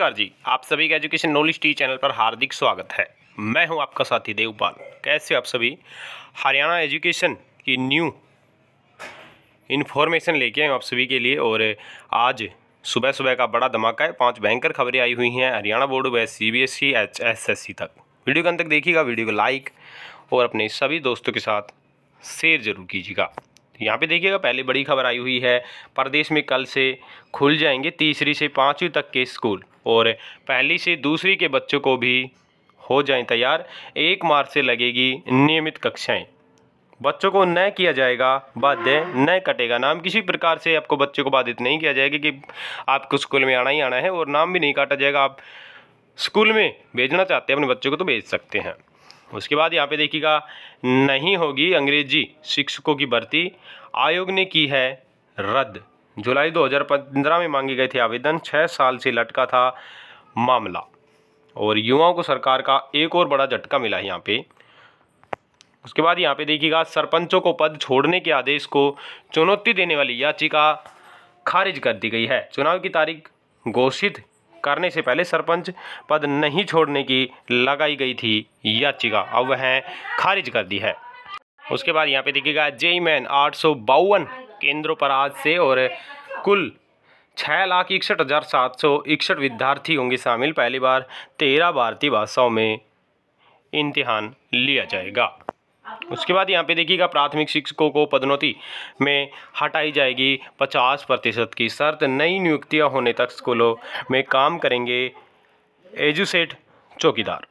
नमस्कार जी आप सभी का एजुकेशन नॉलेज टी चैनल पर हार्दिक स्वागत है मैं हूं आपका साथी देवपाल कैसे आप सभी हरियाणा एजुकेशन की न्यू इन्फॉर्मेशन लेके आए आप सभी के लिए और आज सुबह सुबह का बड़ा धमाका है पांच भयंकर खबरें आई हुई हैं हरियाणा बोर्ड व C B S C H S S C तक वीडियो के अंत तक देखिएगा वीडियो को लाइक और अपने सभी दोस्तों के साथ शेयर जरूर कीजिएगा यहाँ पे देखिएगा पहले बड़ी खबर आई हुई है प्रदेश में कल से खुल जाएंगे तीसरी से पाँचवीं तक के स्कूल और पहली से दूसरी के बच्चों को भी हो जाएं तैयार एक मार्च से लगेगी नियमित कक्षाएं बच्चों को न किया जाएगा बाध्य न कटेगा नाम किसी प्रकार से आपको बच्चों को बाधित नहीं किया जाएगा कि आपको स्कूल में आना ही आना है और नाम भी नहीं काटा जाएगा आप स्कूल में भेजना चाहते हैं अपने बच्चों को तो भेज सकते हैं उसके बाद यहाँ पे देखिएगा नहीं होगी अंग्रेजी शिक्षकों की भर्ती आयोग ने की है रद्द जुलाई 2015 में मांगे गए थे आवेदन छः साल से लटका था मामला और युवाओं को सरकार का एक और बड़ा झटका मिला है यहाँ पे उसके बाद यहाँ पे देखिएगा सरपंचों को पद छोड़ने के आदेश को चुनौती देने वाली याचिका खारिज कर दी गई है चुनाव की तारीख घोषित करने से पहले सरपंच पद नहीं छोड़ने की लगाई गई थी याचिका अब वह खारिज कर दी है उसके बाद यहाँ पे देखिएगा जेई मैन आठ सौ बावन केंद्रों पर आज से और कुल छः लाख इकसठ हज़ार सात सौ इकसठ विद्यार्थी होंगे शामिल पहली बार तेरह भारतीय भाषाओं में इम्तिहान लिया जाएगा उसके बाद यहाँ पे देखिएगा प्राथमिक शिक्षकों को पदोन्नति में हटाई जाएगी पचास प्रतिशत की शर्त नई नियुक्तियाँ होने तक स्कूलों में काम करेंगे एजुसेट चौकीदार